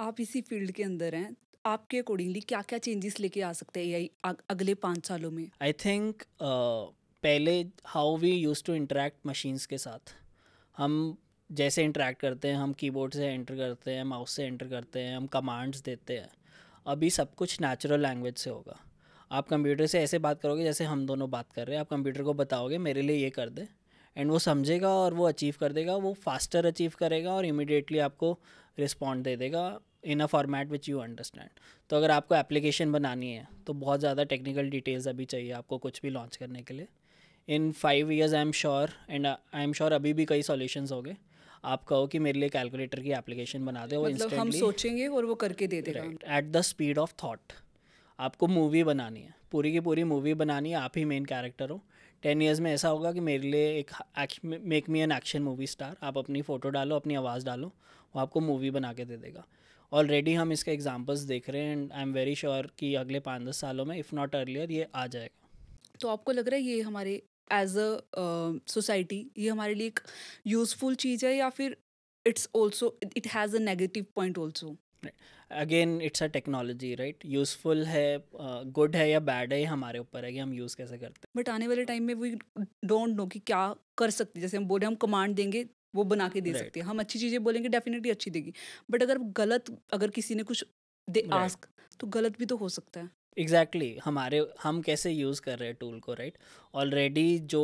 आप इसी फील्ड के अंदर हैं तो आपके अकॉर्डिंगली क्या क्या चेंजेस लेके आ सकते हैं ए अगले पाँच सालों में आई थिंक uh, पहले how we use to interact machines के साथ हम जैसे इंटरेक्ट करते हैं हम कीबोर्ड से एंटर करते हैं माउस से एंटर करते हैं हम कमांड्स देते हैं अभी सब कुछ नेचुरल लैंग्वेज से होगा आप कंप्यूटर से ऐसे बात करोगे जैसे हम दोनों बात कर रहे हैं आप कंप्यूटर को बताओगे मेरे लिए ये कर दे एंड वो समझेगा और वो अचीव कर देगा वो फास्टर अचीव करेगा और इमिडिएटली आपको रिस्पॉन्ड दे देगा in a format which you understand तो अगर आपको एप्लीकेशन बनानी है तो बहुत ज़्यादा टेक्निकल डिटेल्स अभी चाहिए आपको कुछ भी लॉन्च करने के लिए in five years I am sure and I am sure अभी भी कई सॉल्यूशंस हो गए आप कहो कि मेरे लिए कैलकुलेटर की एप्लीकेशन बना दे मतलब हम सोचेंगे और वो करके दे देगा at the speed of thought आपको मूवी बनानी है पूरी की पूरी मूवी बनानी है आप ही मेन कैरेक्टर हो टेन ईयर्स में ऐसा होगा कि मेरे लिए एक make me an action movie star आप अपनी फ़ोटो डालो अपनी आवाज़ डालो वो आपको मूवी बना के दे देगा ऑलरेडी हम इसके एग्जाम्पल्स देख रहे हैं and I am very sure कि अगले पाँच दस सालों में इफ़ नॉट अर्लियर ये आ जाएगा तो आपको लग रहा है ये हमारे एज अ सोसाइटी ये हमारे लिए एक यूजफुल चीज़ है या फिर it's also it has a negative point also again it's a technology right useful है गुड है या बैड है हमारे ऊपर है कि हम यूज़ कैसे करते हैं बट आने वाले टाइम में वी डोंट नो कि क्या कर सकते जैसे हम बोले हम कमांड देंगे वो बना के दे right. सकती है हम अच्छी चीज़ें बोलेंगे डेफिनेटली अच्छी देगी बट अगर गलत अगर किसी ने कुछ दे right. आस्क तो गलत भी तो हो सकता है एग्जैक्टली exactly. हमारे हम कैसे यूज़ कर रहे हैं टूल को राइट right? ऑलरेडी जो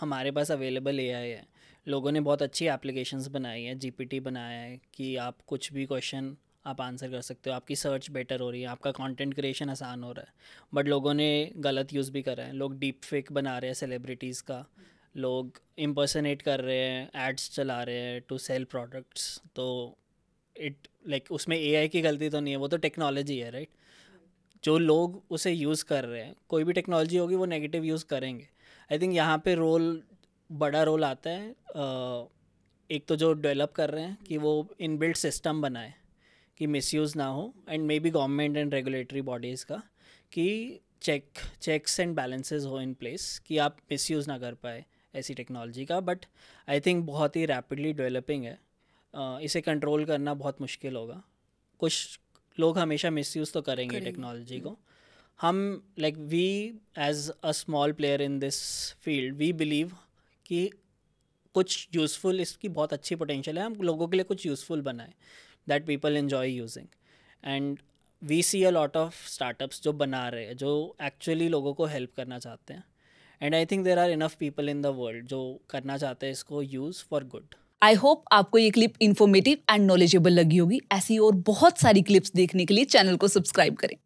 हमारे पास अवेलेबल ए है लोगों ने बहुत अच्छी एप्लीकेशंस बनाई हैं जीपीटी बनाया है कि आप कुछ भी क्वेश्चन आप आंसर कर सकते हो आपकी सर्च बेटर हो रही है आपका कंटेंट क्रिएशन आसान हो रहा है बट लोगों ने गलत यूज़ भी करा है लोग डीप फेक बना रहे हैं सेलिब्रिटीज़ का लोग इम्पर्सनेट कर रहे हैं एड्स चला रहे हैं टू सेल प्रोडक्ट्स तो इट लाइक like, उसमें ए की गलती तो नहीं है वो तो टेक्नोलॉजी है राइट right? जो लोग उसे यूज़ कर रहे हैं कोई भी टेक्नोलॉजी होगी वो नेगेटिव यूज़ करेंगे आई थिंक यहाँ पे रोल बड़ा रोल आता है एक तो जो डेवलप कर रहे हैं कि वो इन बिल्ड सिस्टम बनाए कि मिसयूज़ ना हो and maybe government and regulatory bodies का कि चेक चेक्स एंड बैलेंसेस हो इन प्लेस कि आप मिसयूज़ ना कर पाए ऐसी टेक्नोलॉजी का बट आई थिंक बहुत ही रैपिडली डेवलपिंग है uh, इसे कंट्रोल करना बहुत मुश्किल होगा कुछ लोग हमेशा यूज़ तो करेंगे टेक्नोलॉजी को हम्म। हम like we as a small player in this field we believe कि कुछ यूज़फुल इसकी बहुत अच्छी पोटेंशियल है हम लोगों के लिए कुछ यूज़फुल बनाए that people enjoy using and we see a lot of startups जो बना रहे हैं जो एक्चुअली लोगों को हेल्प करना चाहते हैं and I think there are enough people in the world जो करना चाहते हैं इसको use for good I hope आपको ये क्लिप इन्फॉर्मेटिव एंड नॉलेजेबल लगी होगी ऐसी और बहुत सारी क्लिप्स देखने के लिए चैनल को सब्सक्राइब करें